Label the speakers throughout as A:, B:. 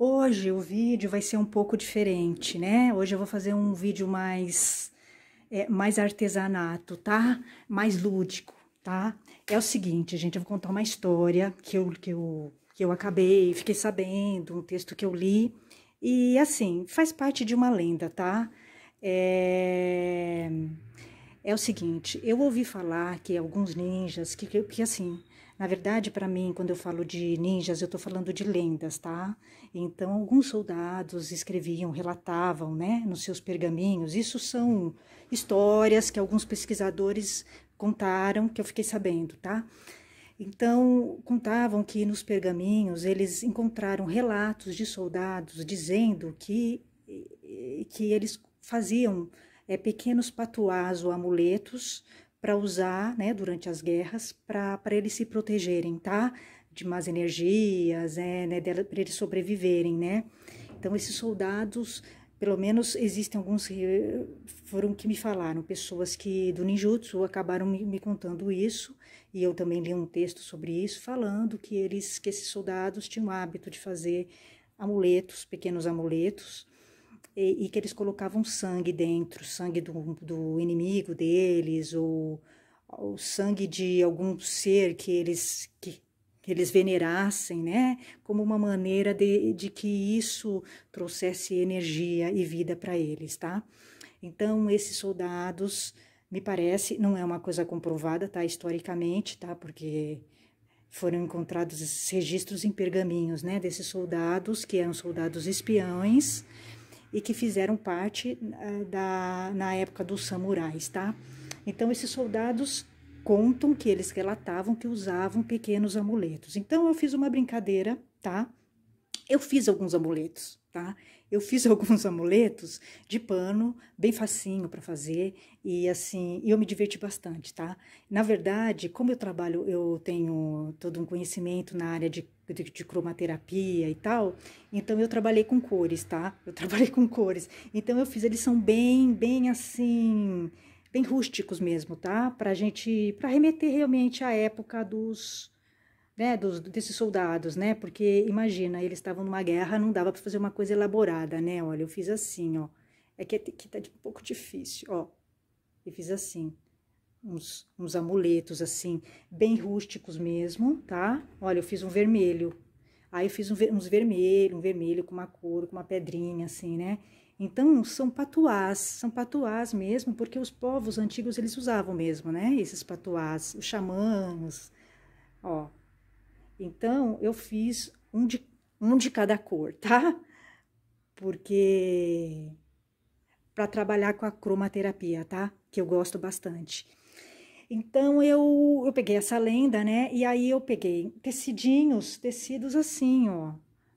A: Hoje o vídeo vai ser um pouco diferente, né? Hoje eu vou fazer um vídeo mais, é, mais artesanato, tá? Mais lúdico, tá? É o seguinte, gente, eu vou contar uma história que eu, que eu, que eu acabei, fiquei sabendo, um texto que eu li. E assim, faz parte de uma lenda, tá? É é o seguinte: eu ouvi falar que alguns ninjas, que, que, que assim, na verdade, para mim, quando eu falo de ninjas, eu estou falando de lendas, tá? Então, alguns soldados escreviam, relatavam, né, nos seus pergaminhos. Isso são histórias que alguns pesquisadores contaram, que eu fiquei sabendo, tá? Então, contavam que nos pergaminhos eles encontraram relatos de soldados dizendo que, que eles faziam é, pequenos patuás ou amuletos para usar né, durante as guerras para eles se protegerem, tá? De más energias, é, né, para eles sobreviverem, né? Então, esses soldados, pelo menos existem alguns que foram que me falaram, pessoas que do ninjutsu acabaram me, me contando isso, e eu também li um texto sobre isso, falando que eles, que esses soldados tinham o hábito de fazer amuletos, pequenos amuletos, e, e que eles colocavam sangue dentro, sangue do, do inimigo deles, ou o sangue de algum ser que eles, que, que eles venerassem, né? Como uma maneira de, de que isso trouxesse energia e vida para eles, tá? Então, esses soldados, me parece, não é uma coisa comprovada, tá? Historicamente, tá? Porque foram encontrados registros em pergaminhos, né? Desses soldados, que eram soldados espiões, e que fizeram parte eh, da, na época dos samurais, tá? Então, esses soldados contam que eles relatavam que usavam pequenos amuletos. Então, eu fiz uma brincadeira, tá? Eu fiz alguns amuletos, tá? Eu fiz alguns amuletos de pano, bem facinho para fazer, e assim, eu me diverti bastante, tá? Na verdade, como eu trabalho, eu tenho todo um conhecimento na área de, de, de cromaterapia e tal, então eu trabalhei com cores, tá? Eu trabalhei com cores. Então eu fiz, eles são bem, bem assim, bem rústicos mesmo, tá? Pra gente, para remeter realmente à época dos né, dos, desses soldados, né? Porque imagina, eles estavam numa guerra, não dava para fazer uma coisa elaborada, né? Olha, eu fiz assim, ó. É que, é que tá um pouco difícil, ó. E fiz assim, uns, uns amuletos assim, bem rústicos mesmo, tá? Olha, eu fiz um vermelho. Aí eu fiz um, uns vermelho, um vermelho com uma cor, com uma pedrinha assim, né? Então, são patuás, são patuás mesmo, porque os povos antigos eles usavam mesmo, né? Esses patuás, os xamãs, ó, então, eu fiz um de, um de cada cor, tá? Porque para trabalhar com a cromaterapia, tá? Que eu gosto bastante. Então eu, eu peguei essa lenda, né? E aí eu peguei tecidinhos, tecidos assim, ó.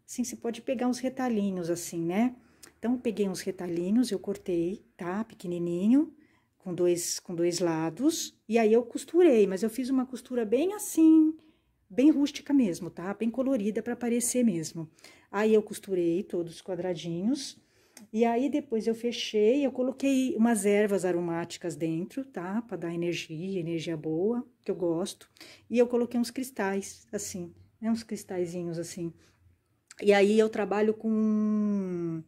A: Assim, você pode pegar uns retalhinhos assim, né? Então peguei uns retalhinhos, eu cortei, tá? Pequenininho, com dois com dois lados, e aí eu costurei, mas eu fiz uma costura bem assim, bem rústica mesmo, tá? Bem colorida para aparecer mesmo. Aí eu costurei todos os quadradinhos. E aí depois eu fechei, eu coloquei umas ervas aromáticas dentro, tá? Para dar energia, energia boa, que eu gosto. E eu coloquei uns cristais, assim, né? Uns cristalzinhos assim. E aí eu trabalho com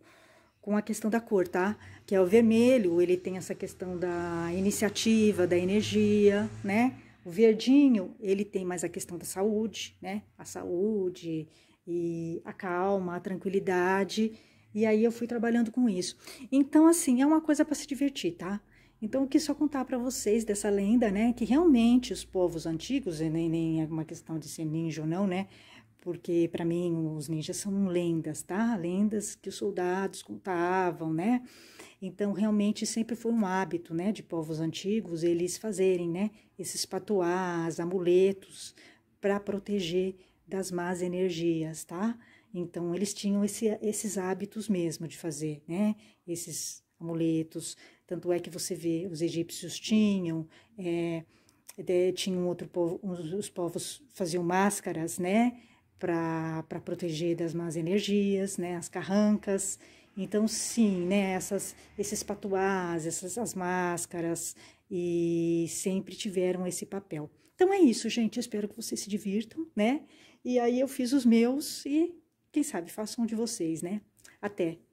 A: com a questão da cor, tá? Que é o vermelho, ele tem essa questão da iniciativa, da energia, né? O verdinho, ele tem mais a questão da saúde, né? A saúde e a calma, a tranquilidade. E aí eu fui trabalhando com isso. Então, assim, é uma coisa para se divertir, tá? Então, eu quis só contar para vocês dessa lenda, né? Que realmente os povos antigos, nem, nem é uma questão de ser ninja ou não, né? porque para mim os ninjas são lendas, tá? Lendas que os soldados contavam, né? Então realmente sempre foi um hábito, né, de povos antigos eles fazerem, né, esses patuás, amuletos para proteger das más energias, tá? Então eles tinham esse, esses hábitos mesmo de fazer, né, esses amuletos. Tanto é que você vê os egípcios tinham é, de, tinha um outro povo, os povos faziam máscaras, né? para proteger das más energias, né, as carrancas. Então, sim, né, essas, esses patuás, essas as máscaras, e sempre tiveram esse papel. Então é isso, gente. espero que vocês se divirtam, né? E aí eu fiz os meus e, quem sabe, façam um de vocês, né? Até!